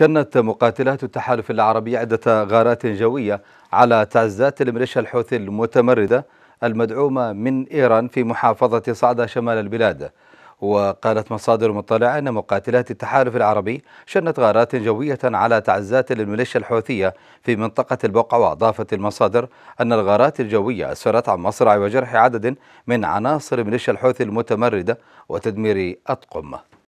شنت مقاتلات التحالف العربي عدة غارات جوية على تعزات الميليشيا الحوثي المتمردة المدعومة من إيران في محافظة صعدة شمال البلاد وقالت مصادر مطلعة أن مقاتلات التحالف العربي شنت غارات جوية على تعزات الميليشيا الحوثية في منطقة البقعة وأضافت المصادر أن الغارات الجوية أسفرت عن مصرع وجرح عدد من عناصر ميليشيا الحوثي المتمردة وتدمير أطقم